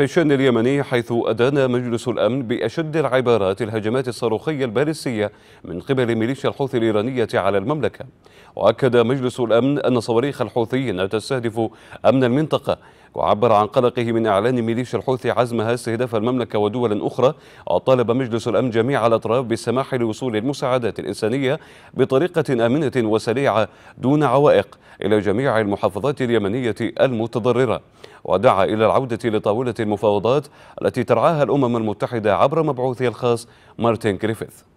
في الشأن اليمني حيث أدان مجلس الأمن بأشد العبارات الهجمات الصاروخية البالستية من قبل ميليشيا الحوثي الإيرانية على المملكة وأكد مجلس الأمن أن صواريخ الحوثيين تستهدف أمن المنطقة وعبر عن قلقه من إعلان ميليشيا الحوثي عزمها استهداف المملكة ودولا أخرى وطالب مجلس الأمن جميع الأطراف بالسماح لوصول المساعدات الإنسانية بطريقة آمنة وسريعة دون عوائق إلى جميع المحافظات اليمنية المتضررة ودعا إلى العودة لطاولة المفاوضات التي ترعاها الأمم المتحدة عبر مبعوثها الخاص مارتن جريفيث